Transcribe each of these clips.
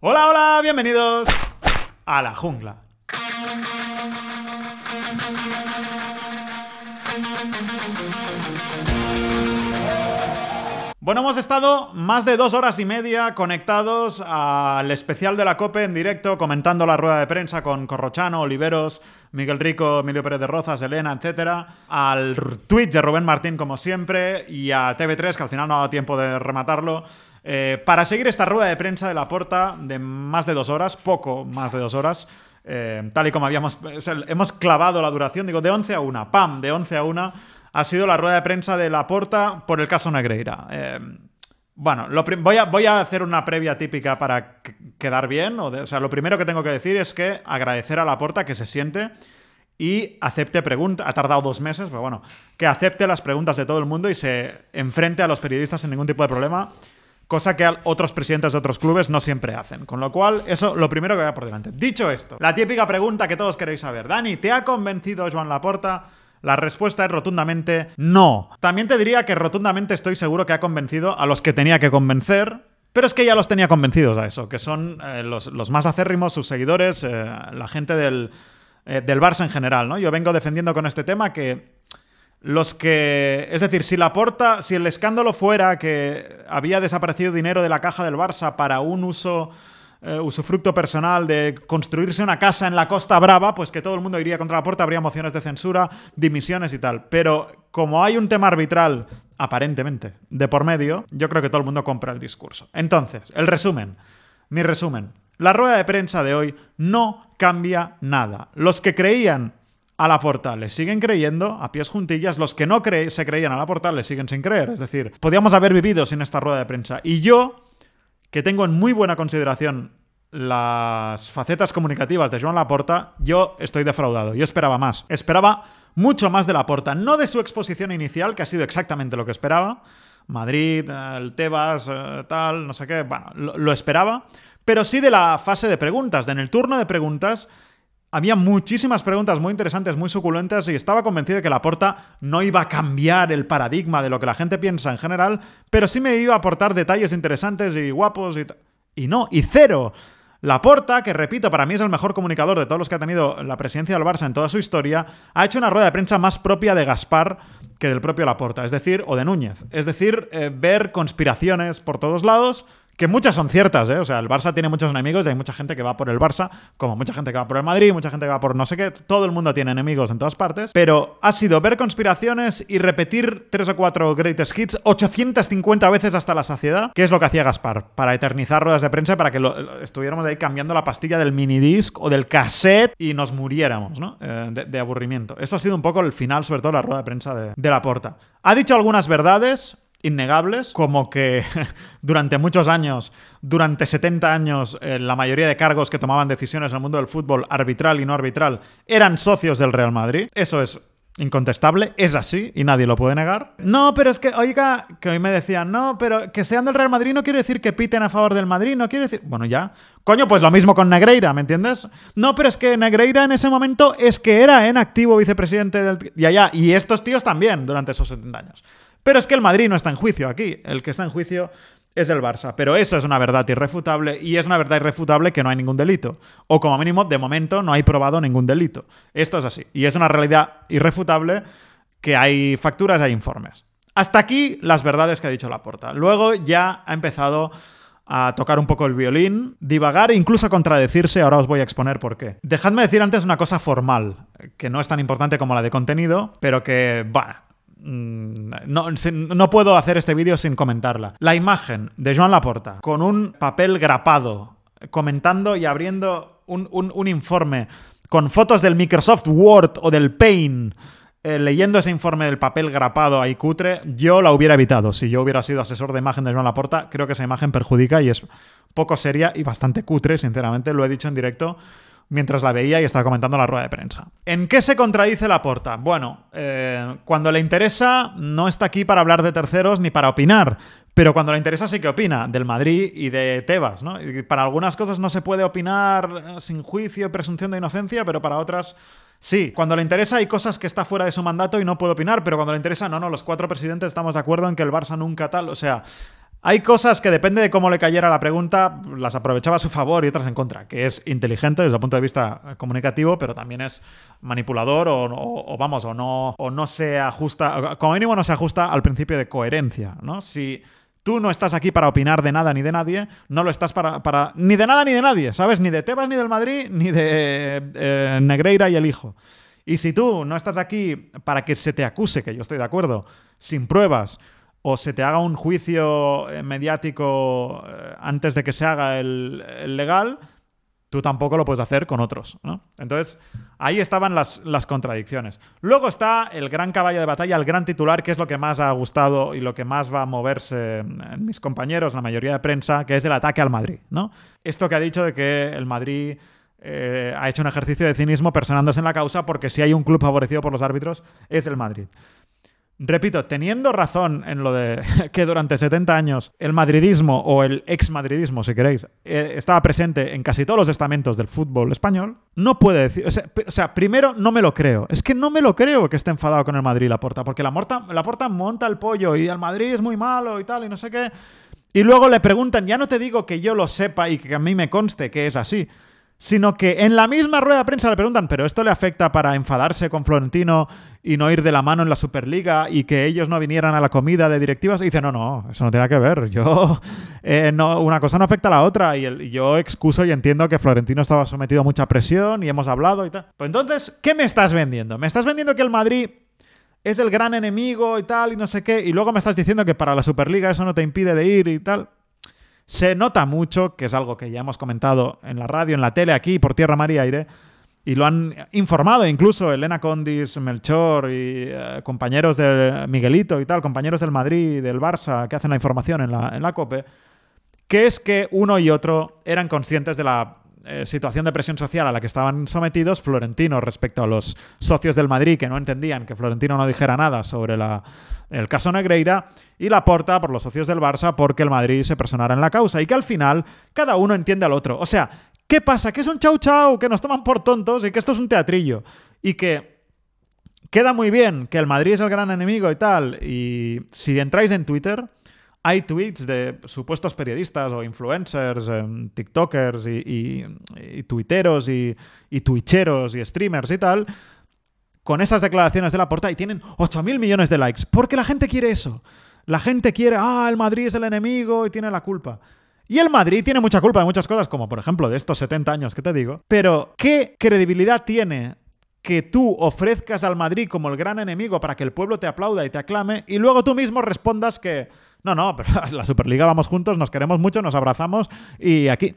Hola, hola, bienvenidos a la jungla. Bueno, hemos estado más de dos horas y media conectados al especial de la COPE en directo, comentando la rueda de prensa con Corrochano, Oliveros, Miguel Rico, Emilio Pérez de Rozas, Elena, etcétera, al tweet de Rubén Martín, como siempre, y a TV3, que al final no ha dado tiempo de rematarlo. Eh, para seguir esta rueda de prensa de la porta de más de dos horas, poco más de dos horas, eh, tal y como habíamos. hemos clavado la duración, digo, de 11 a 1, pam, de 11 a 1 ha sido la rueda de prensa de Laporta por el caso Negreira. Eh, bueno, voy, a, hacer una previa típica para quedar bien. O, sea, lo primero que tengo que decir es que agradecer a Laporta que se siente y acepte preguntas. Ha tardado dos meses, pero bueno, que acepte las preguntas de todo el mundo y se enfrente a los periodistas sin ningún tipo de problema. Cosa que otros presidentes de otros clubes no siempre hacen. Con lo cual, eso lo primero que voy a por delante. Dicho esto, la típica pregunta que todos queréis saber. Dani, ¿te ha convencido Joan Laporta la respuesta es rotundamente no. También te diría que rotundamente estoy seguro que ha convencido a los que tenía que convencer. Pero es que ya los tenía convencidos a eso, que son eh, los, más acérrimos, sus seguidores, eh, la gente del, eh, del Barça en general, ¿no? Yo vengo defendiendo con este tema que los que. Es decir, si la porta, si el escándalo fuera que había desaparecido dinero de la caja del Barça para un uso eh, usufructo personal de construirse una casa en la Costa Brava, pues que todo el mundo iría contra la puerta, habría mociones de censura, dimisiones y tal. Pero como hay un tema arbitral, aparentemente, de por medio, yo creo que todo el mundo compra el discurso. Entonces, el resumen. Mi resumen. La rueda de prensa de hoy no cambia nada. Los que creían a la porta le siguen creyendo a pies juntillas, los que no se creían a la portal le siguen sin creer. Es decir, podíamos haber vivido sin esta rueda de prensa. Y yo que tengo en muy buena consideración las facetas comunicativas de Joan Laporta, yo estoy defraudado. Yo esperaba más. Esperaba mucho más de Laporta. No de su exposición inicial, que ha sido exactamente lo que esperaba. Madrid, eh, el Tebas, eh, tal, no sé qué. Bueno, lo, esperaba. Pero sí de la fase de preguntas. De en el turno de preguntas había muchísimas preguntas muy interesantes, muy suculentas y estaba convencido de que Laporta no iba a cambiar el paradigma de lo que la gente piensa en general, pero sí me iba a aportar detalles interesantes y guapos y, y no, y cero. Laporta, que repito, para mí es el mejor comunicador de todos los que ha tenido la presidencia del Barça en toda su historia, ha hecho una rueda de prensa más propia de Gaspar que del propio Laporta, es decir, o de Núñez. Es decir, eh, ver conspiraciones por todos lados, que muchas son ciertas, ¿eh? O sea, el Barça tiene muchos enemigos y hay mucha gente que va por el Barça, como mucha gente que va por el Madrid, mucha gente que va por no sé qué, todo el mundo tiene enemigos en todas partes, pero ha sido ver conspiraciones y repetir tres o cuatro greatest hits 850 veces hasta la saciedad, que es lo que hacía Gaspar, para eternizar ruedas de prensa, para que estuviéramos ahí cambiando la pastilla del minidisc o del cassette y nos muriéramos, ¿no? Eh, de, aburrimiento. Eso ha sido un poco el final, sobre todo la rueda de prensa de, de la porta. Ha dicho algunas verdades, innegables, como que durante muchos años, durante 70 años, eh, la mayoría de cargos que tomaban decisiones en el mundo del fútbol, arbitral y no arbitral, eran socios del Real Madrid. Eso es incontestable, es así y nadie lo puede negar. No, pero es que, oiga, que hoy me decían, no, pero que sean del Real Madrid no quiere decir que piten a favor del Madrid, no quiere decir... Bueno, ya. Coño, pues lo mismo con Negreira, ¿me entiendes? No, pero es que Negreira en ese momento es que era en activo vicepresidente del... Y allá, y estos tíos también durante esos 70 años. Pero es que el Madrid no está en juicio aquí. El que está en juicio es el Barça. Pero eso es una verdad irrefutable y es una verdad irrefutable que no hay ningún delito. O como mínimo, de momento no hay probado ningún delito. Esto es así. Y es una realidad irrefutable que hay facturas, hay e informes. Hasta aquí las verdades que ha dicho Laporta. Luego ya ha empezado a tocar un poco el violín, divagar e incluso contradecirse. Ahora os voy a exponer por qué. Dejadme decir antes una cosa formal, que no es tan importante como la de contenido, pero que, bueno, Mm, no, no, puedo hacer este vídeo sin comentarla. La imagen de Joan Laporta con un papel grapado, comentando y abriendo un, informe con fotos del Microsoft Word o del Paint, eh, leyendo ese informe del papel grapado ahí cutre, yo la hubiera evitado. Si yo hubiera sido asesor de imagen de Joan Laporta, creo que esa imagen perjudica y es poco seria y bastante cutre, sinceramente. Lo he dicho en directo mientras la veía y estaba comentando la rueda de prensa. ¿En qué se contradice la porta? Bueno, eh, cuando le interesa no está aquí para hablar de terceros ni para opinar, pero cuando le interesa sí que opina del Madrid y de Tebas, ¿no? Y para algunas cosas no se puede opinar eh, sin juicio, presunción de inocencia, pero para otras Sí, cuando le interesa hay cosas que está fuera de su mandato y no puede opinar, pero cuando le interesa, no, no, los cuatro presidentes estamos de acuerdo en que el Barça nunca tal, o sea, hay cosas que depende de cómo le cayera la pregunta, las aprovechaba a su favor y otras en contra, que es inteligente desde el punto de vista comunicativo, pero también es manipulador o, vamos, o no, o no se ajusta, como mínimo no se ajusta al principio de coherencia, ¿no? Si tú no estás aquí para opinar de nada ni de nadie, no lo estás para, para ni de nada ni de nadie, ¿sabes? Ni de Tebas ni del Madrid, ni de eh, Negreira y el hijo. Y si tú no estás aquí para que se te acuse, que yo estoy de acuerdo, sin pruebas, o se te haga un juicio eh, mediático eh, antes de que se haga el, legal, tú tampoco lo puedes hacer con otros. Entonces, ahí estaban las, contradicciones. Luego está el gran caballo de batalla, el gran titular, que es lo que más ha gustado y lo que más va a moverse en mis compañeros, la mayoría de prensa, que es el ataque al Madrid. ¿no? Esto que ha dicho de que el Madrid... Eh, ha hecho un ejercicio de cinismo personándose en la causa porque si hay un club favorecido por los árbitros es el Madrid. Repito, teniendo razón en lo de que durante 70 años el madridismo o el exmadridismo, si queréis, eh, estaba presente en casi todos los estamentos del fútbol español, no puede decir. O sea, primero, no me lo creo. Es que no me lo creo que esté enfadado con el Madrid la porta, porque la, la porta monta el pollo y el Madrid es muy malo y tal, y no sé qué. Y luego le preguntan, ya no te digo que yo lo sepa y que a mí me conste que es así, sino que en la misma rueda de prensa le preguntan, pero esto le afecta para enfadarse con Florentino y no ir de la mano en la Superliga y que ellos no vinieran a la comida de directivas. Y dice, no, no, eso no tiene que ver. Yo, eh, no, una cosa no afecta a la otra. Y, el, y yo excuso y entiendo que Florentino estaba sometido a mucha presión y hemos hablado y tal. Pues entonces, ¿qué me estás vendiendo? ¿Me estás vendiendo que el Madrid es el gran enemigo y tal y no sé qué? Y luego me estás diciendo que para la Superliga eso no te impide de ir y tal. Se nota mucho, que es algo que ya hemos comentado en la radio, en la tele, aquí, por tierra, mar aire, y lo han informado incluso Elena Condis, Melchor y eh, compañeros de Miguelito y tal, compañeros del Madrid del Barça que hacen la información en la, en la COPE, que es que uno y otro eran conscientes de la eh, situación de presión social a la que estaban sometidos Florentino respecto a los socios del Madrid que no entendían que Florentino no dijera nada sobre el caso Negreira y la porta por los socios del Barça porque el Madrid se personara en la causa y que al final cada uno entiende al otro. O sea, ¿qué pasa? Que es un chau chau, que nos toman por tontos y que esto es un teatrillo y que queda muy bien que el Madrid es el gran enemigo y tal y si entráis en Twitter hay tweets de supuestos periodistas o influencers, em, TikTokers y, tuiteros y, y, y streamers y tal, con esas declaraciones de la portada y tienen 8.000 millones de likes. Porque la gente quiere eso. La gente quiere, ah, el Madrid es el enemigo y tiene la culpa. Y el Madrid tiene mucha culpa de muchas cosas, como por ejemplo de estos 70 años que te digo. Pero, ¿qué credibilidad tiene que tú ofrezcas al Madrid como el gran enemigo para que el pueblo te aplauda y te aclame y luego tú mismo respondas que no, no, pero la Superliga vamos juntos, nos queremos mucho, nos abrazamos y aquí.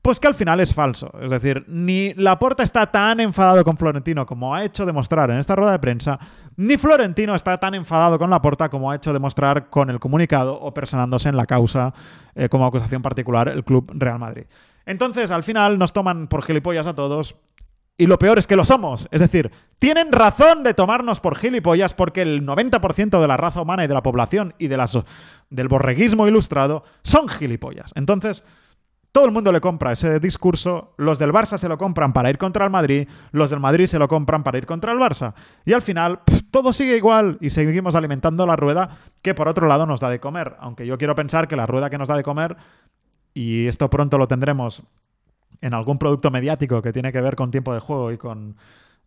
Pues que al final es falso. Es decir, ni Laporta está tan enfadado con Florentino como ha hecho demostrar en esta rueda de prensa, ni Florentino está tan enfadado con Laporta como ha hecho demostrar con el comunicado o personándose en la causa eh, como acusación particular el Club Real Madrid. Entonces, al final nos toman por gilipollas a todos y lo peor es que lo somos. Es decir, tienen razón de tomarnos por gilipollas porque el 90% de la raza humana y de la población y de las, del borreguismo ilustrado son gilipollas. Entonces, todo el mundo le compra ese discurso. Los del Barça se lo compran para ir contra el Madrid. Los del Madrid se lo compran para ir contra el Barça. Y al final, todo sigue igual y seguimos alimentando la rueda que por otro lado nos da de comer. Aunque yo quiero pensar que la rueda que nos da de comer, y esto pronto lo tendremos en algún producto mediático que tiene que ver con tiempo de juego y con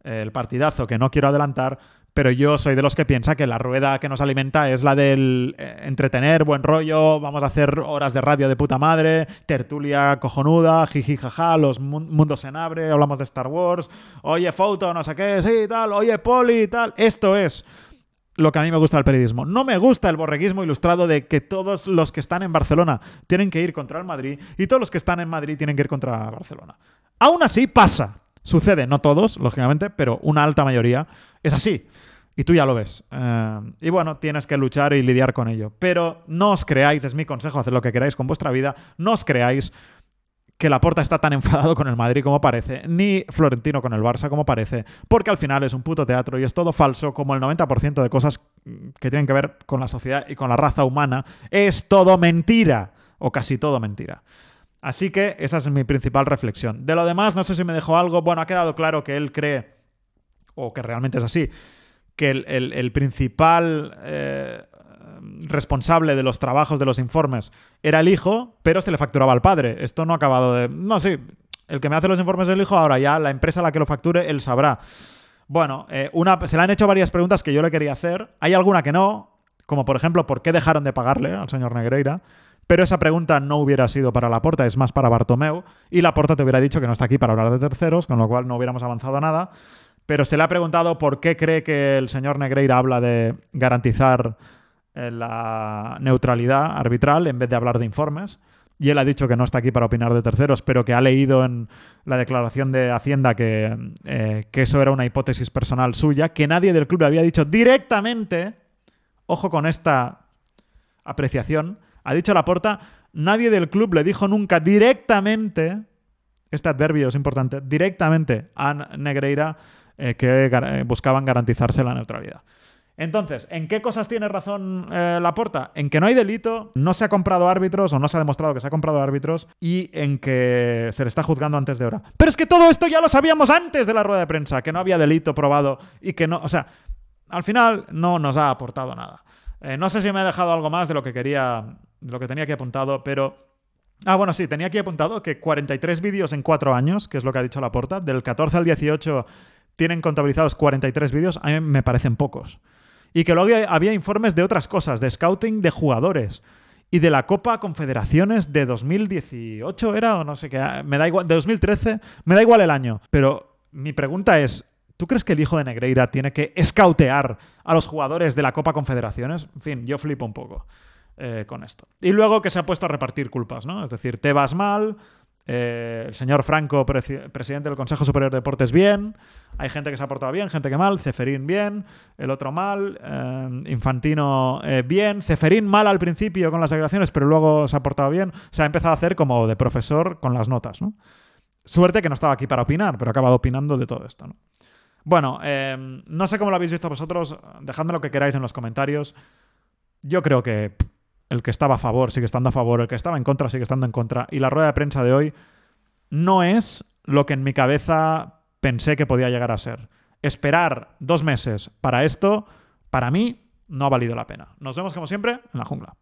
eh, el partidazo que no quiero adelantar, pero yo soy de los que piensa que la rueda que nos alimenta es la del eh, entretener, buen rollo, vamos a hacer horas de radio de puta madre, tertulia cojonuda, jiji jaja, los mundos se abre, hablamos de Star Wars, oye Foto, no sé qué, sí, tal, oye Poli, tal. Esto es lo que a mí me gusta del periodismo. No me gusta el borreguismo ilustrado de que todos los que están en Barcelona tienen que ir contra el Madrid y todos los que están en Madrid tienen que ir contra Barcelona. Aún así pasa. Sucede, no todos, lógicamente, pero una alta mayoría es así. Y tú ya lo ves. Eh, y bueno, tienes que luchar y lidiar con ello. Pero no os creáis, es mi consejo, hacer lo que queráis con vuestra vida, no os creáis que Laporta está tan enfadado con el Madrid como parece, ni Florentino con el Barça como parece, porque al final es un puto teatro y es todo falso, como el 90% de cosas que tienen que ver con la sociedad y con la raza humana, es todo mentira, o casi todo mentira. Así que esa es mi principal reflexión. De lo demás, no sé si me dejó algo, bueno, ha quedado claro que él cree, o que realmente es así, que el, principal... Eh, responsable de los trabajos de los informes era el hijo, pero se le facturaba al padre. Esto no ha acabado de... No, sí, el que me hace los informes del hijo, ahora ya la empresa a la que lo facture, él sabrá. Bueno, eh, se le han hecho varias preguntas que yo le quería hacer. Hay alguna que no, como por ejemplo, ¿por qué dejaron de pagarle al señor Negreira? Pero esa pregunta no hubiera sido para la Laporta, es más para Bartomeu. Y la Laporta te hubiera dicho que no está aquí para hablar de terceros, con lo cual no hubiéramos avanzado nada. Pero se le ha preguntado por qué cree que el señor Negreira habla de garantizar eh, la neutralidad arbitral en vez de hablar de informes. Y él ha dicho que no está aquí para opinar de terceros, pero que ha leído en la declaración de Hacienda que, eh, eso era una hipótesis personal suya, que nadie del club le había dicho directamente, ojo con esta apreciación, ha dicho la porta: nadie del club le dijo nunca directamente, este adverbio es importante, directamente a Negreira eh, que buscaban garantizarse la neutralidad. Entonces, ¿en qué cosas tiene razón la eh, Laporta? En que no hay delito, no se ha comprado árbitros o no se ha demostrado que se ha comprado árbitros y en que se le está juzgando antes de hora. Pero es que todo esto ya lo sabíamos antes de la rueda de prensa, que no había delito probado y que no, o sea, al final no nos ha aportado nada. Eh, no sé si me ha dejado algo más de lo que quería, de lo que tenía aquí apuntado, pero Ah, bueno, sí, tenía aquí apuntado que 43 vídeos en 4 años, que es lo que ha dicho Laporta, del 14 al 18 tienen contabilizados 43 vídeos, a mí me parecen pocos y que luego había informes de otras cosas, de scouting de jugadores y de la Copa Confederaciones de 2018 era o no sé qué, ah, me da igual, de 2013, me da igual el año, pero mi pregunta es, ¿tú crees que el hijo de Negreira tiene que scoutar a los jugadores de la Copa Confederaciones? En fin, yo flipo un poco. Eh, con esto. Y luego que se ha puesto a repartir culpas, ¿no? Es decir, te vas mal, eh, el señor Franco, presidente del Consejo Superior de Deportes, bien. Hay gente que se ha portado bien, gente que mal. Ceferín, bien. El otro mal. Eh, Infantino, eh, bien. Ceferín, mal al principio con las declaraciones, pero luego se ha portado bien. Se ha empezado a hacer como de profesor con las notas. Suerte que no estaba aquí para opinar, pero ha acabado opinando de todo esto. Bueno, no sé cómo lo habéis visto vosotros. Dejadme lo que queráis en los comentarios. Yo creo que el que estaba a favor sigue estando a favor, el que estaba en contra sigue estando en contra. Y la rueda de prensa de hoy no es lo que en mi cabeza pensé que podía llegar a ser. Esperar dos meses para esto, para mí, no ha valido la pena. Nos vemos como siempre en la jungla.